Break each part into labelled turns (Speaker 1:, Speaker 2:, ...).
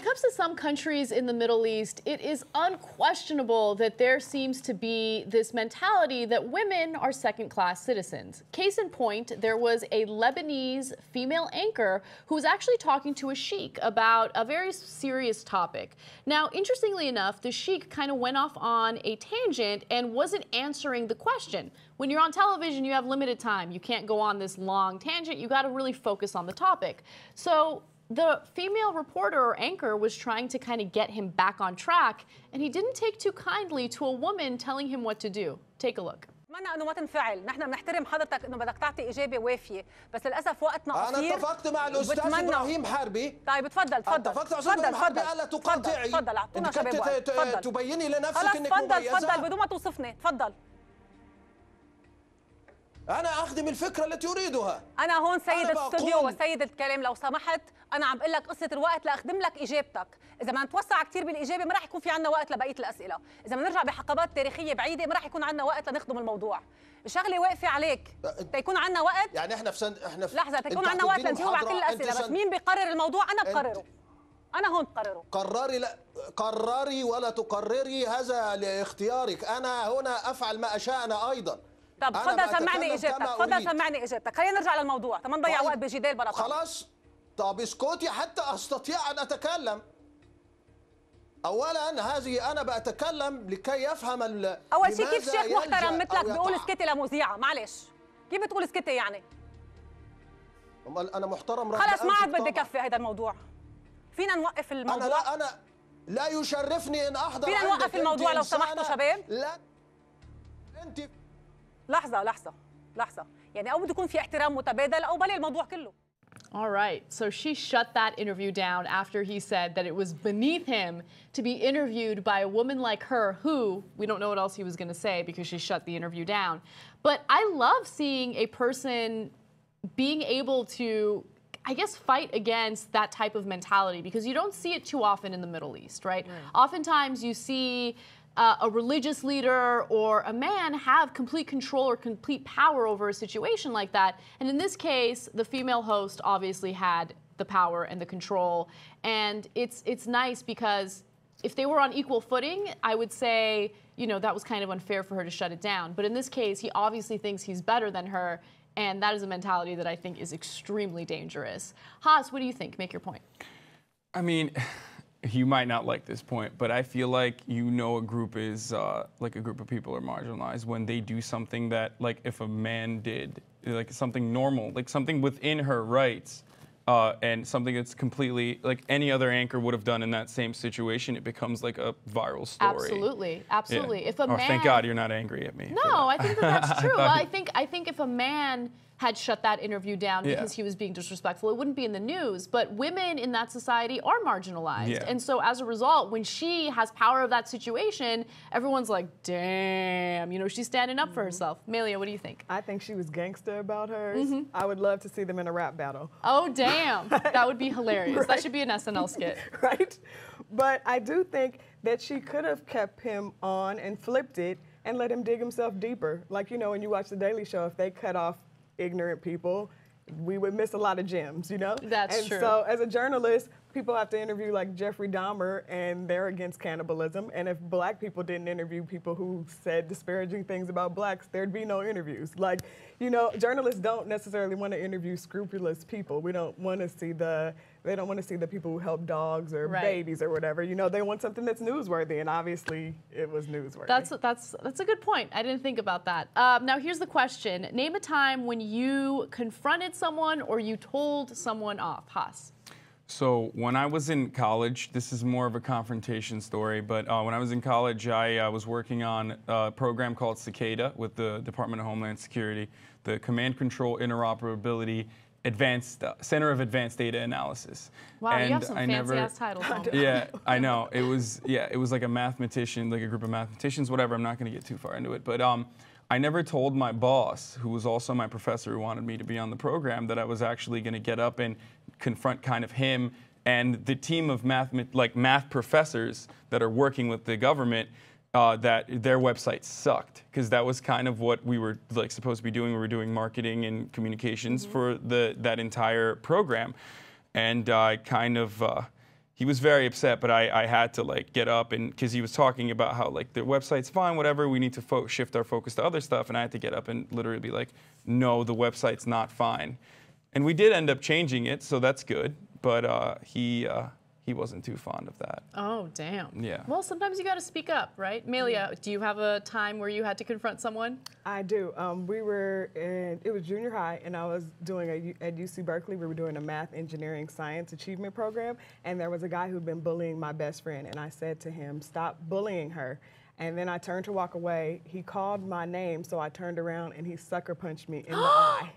Speaker 1: it comes to some countries in the Middle East, it is unquestionable that there seems to be this mentality that women are second class citizens. Case in point, there was a Lebanese female anchor who was actually talking to a sheik about a very serious topic. Now, interestingly enough, the sheik kind of went off on a tangent and wasn't answering the question. When you're on television, you have limited time. You can't go on this long tangent. You got to really focus on the topic. So, the female reporter or anchor was trying to kind of get him back on track, and he didn't take too kindly to a woman telling him what to do. Take a look.
Speaker 2: اتمنى انه ما تنفعل، نحن بنحترم حضرتك انه بدك تعطي اجابه وافيه، بس للاسف وقتنا قصير انا اتفقت مع الاستاذ ابراهيم حربي طيب تفضل تفضل اتفقت مع الاستاذ ابراهيم حربي قال لا تقاطعي تفضل اعطونا شباب تبيني لنفسك انك تفضل تفضل بدون ما توصفني تفضل انا اخدم الفكره التي اريدها انا هون سيد الاستوديو وسيد الكلام لو سمحت انا عم بقول لك قصه الوقت لاخدم لك اجابتك اذا ما نتوسع كثير بالاجابه ما راح يكون في عنا وقت لبقيه الاسئله اذا ما نرجع بحقبات تاريخيه بعيده ما راح يكون عنا وقت لنخدم الموضوع الشغله واقفه عليك تيكون أه، عنا وقت يعني احنا في سن... احنا في لحظه تيكون عنا وقت لنجاوب على كل الاسئله بس مين بيقرر الموضوع انا بقرره انا هون بقرره قرري لا قرري ولا تقرري هذا لاختيارك انا هنا افعل ما اشاء انا ايضا طب تفضل سمعني اجابتك تفضل سمعني اجابتك خلينا نرجع للموضوع طب ما نضيع طيب، وقت بجدال بلا خلاص طب اسكتي حتى استطيع ان اتكلم اولا هذه انا بتكلم لكي يفهم ال... اول شيء كيف شيخ محترم مثلك بيقول اسكتي لمذيعه معلش كيف بتقول اسكتي يعني امال انا محترم خلاص ما عاد بدي كفي هذا الموضوع فينا نوقف الموضوع انا لا انا لا يشرفني ان احضر فينا نوقف الموضوع لو سمحتوا شباب لا انت لحظه لحظه لحظه يعني او بده يكون في احترام متبادل او بلي الموضوع كله
Speaker 1: All right, so she shut that interview down after he said that it was beneath him to be interviewed by a woman like her, who we don't know what else he was going to say because she shut the interview down. But I love seeing a person being able to I guess, fight against that type of mentality because you don't see it too often in the Middle East, right? right. Oftentimes you see uh, a religious leader or a man have complete control or complete power over a situation like that. And in this case, the female host obviously had the power and the control. And it's it's nice because if they were on equal footing, I would say, you know, that was kind of unfair for her to shut it down. But in this case, he obviously thinks he's better than her, and that is a mentality that I think is extremely dangerous. Haas, what do you think? Make your point.
Speaker 3: I mean, you might not like this point, but I feel like you know a group is uh, like a group of people are marginalized when they do something that like if a man did like something normal, like something within her rights, uh, and something that's completely like any other anchor would have done in that same situation, it becomes like a viral story.
Speaker 1: Absolutely, absolutely. Yeah. If a oh, man, thank
Speaker 3: God you're not angry at me. No, I think that that's true. I, well, I
Speaker 1: think I think if a man had shut that interview down yeah. because he was being disrespectful. It wouldn't be in the news, but women in that society are marginalized. Yeah. And so as a result, when she has power of that situation, everyone's like,
Speaker 4: damn, you know, she's standing up mm -hmm. for mm-hmm. herself. Melia, what do you think? I think she was gangster about hers. Mm -hmm. I would love to see them in a rap battle. Oh, damn. that would be hilarious. Right? That should
Speaker 1: be an SNL skit.
Speaker 4: right? But I do think that she could have kept him on and flipped it and let him dig himself deeper. Like, you know, when you watch The Daily Show, if they cut off ignorant people, we would miss a lot of gems, you know? That's and true. so as a journalist, people have to interview like Jeffrey Dahmer and they're against cannibalism. And if black people didn't interview people who said disparaging things about blacks, there'd be no interviews. Like, you know, journalists don't necessarily want to interview scrupulous people. We don't want to see the they don't want to see the people who help dogs or right. babies or whatever. You know, they want something that's newsworthy, and obviously it was newsworthy. That's
Speaker 1: that's that's a good point. I didn't think about that. Um, now here's the question: Name a time when you confronted someone or you told someone off. Haas.
Speaker 3: So when I was in college, this is more of a confrontation story, but uh, when I was in college, I uh, was working on a program called Cicada with the Department of Homeland Security, the Command Control Interoperability Advanced uh, Center of Advanced Data Analysis. Wow, and you have some I fancy never, ass
Speaker 1: titles. yeah,
Speaker 3: I know. It was yeah, it was like a mathematician, like a group of mathematicians, whatever. I'm not going to get too far into it, but um, I never told my boss, who was also my professor who wanted me to be on the program, that I was actually going to get up and confront kind of him and the team of math, like math professors that are working with the government uh, that their website sucked because that was kind of what we were like supposed to be doing. We were doing marketing and communications mm-hmm. for the that entire program, and I uh, kind of. Uh, he was very upset, but I, I had to like get up and because he was talking about how like the website's fine, whatever. We need to fo- shift our focus to other stuff, and I had to get up and literally be like, "No, the website's not fine." And we did end up changing it, so that's good. But uh, he uh, he wasn't too fond of that. Oh,
Speaker 1: damn. Yeah. Well, sometimes you got to speak up, right? Melia, yeah. do you have a time where you had to confront
Speaker 4: someone? I do. Um, we were in, it was junior high, and I was doing a, at UC Berkeley, we were doing a math, engineering, science achievement program, and there was a guy who'd been bullying my best friend, and I said to him, stop bullying her. And then I turned to walk away. He called my name, so I turned around and he sucker punched me in the eye.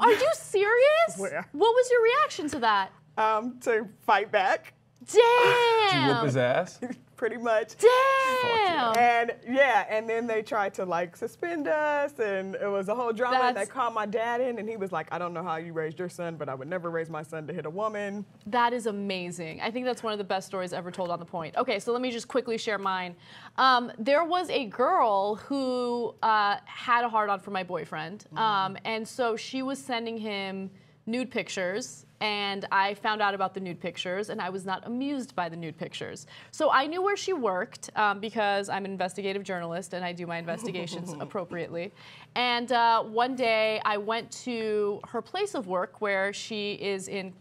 Speaker 4: Are you serious? Where? What was your reaction to that? Um, to fight back. Damn. to whip his ass pretty much. Damn. And yeah, and then they tried to like suspend us, and it was a whole drama. That's, they called my dad in, and he was like, "I don't know how you raised your son, but I would never raise my son to hit a woman." That is amazing. I think that's
Speaker 1: one of the best stories ever told on the point. Okay, so let me just quickly share mine. Um, there was a girl who uh, had a hard on for my boyfriend, mm. and so she was sending him nude pictures and I found out about the nude pictures, and I was not amused by the nude pictures. So I knew where she worked um, because I'm an investigative journalist and I do my investigations appropriately. And uh, one day I went to her place of work where she is in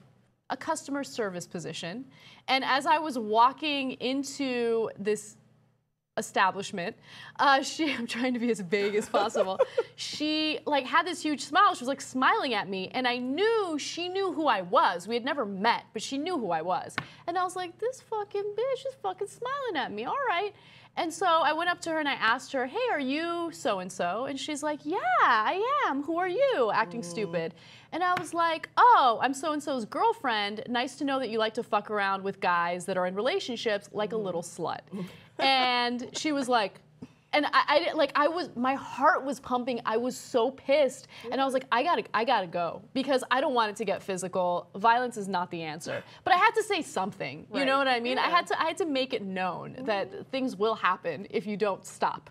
Speaker 1: a customer service position. And as I was walking into this establishment. Uh, she, I'm trying to be as vague as possible. she like had this huge smile. She was like smiling at me, and I knew she knew who I was. We had never met, but she knew who I was, and I was like, this fucking bitch is fucking smiling at me. All right. And so I went up to her and I asked her, "Hey, are you so and so?" And she's like, "Yeah, I am. Who are you?" Acting mm. stupid. And I was like, "Oh, I'm so and so's girlfriend. Nice to know that you like to fuck around with guys that are in relationships like mm. a little slut." and she was like, and I, I like I was my heart was pumping. I was so pissed, and I was like, I gotta I gotta go because I don't want it to get physical. Violence is not the answer. But I had to say something. You right. know what I mean? Yeah. I had to I had to make it known that things will happen if you don't stop.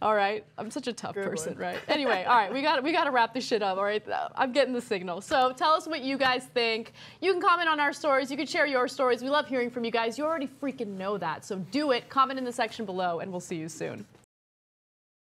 Speaker 1: All right, I'm such a tough Good person, one. right? Anyway, all right, we got we got to wrap this shit up. All right, I'm getting the signal. So tell us what you guys think. You can comment on our stories. You can share your stories. We love hearing from you guys. You already freaking know that, so do it. Comment in the section below, and we'll see you soon.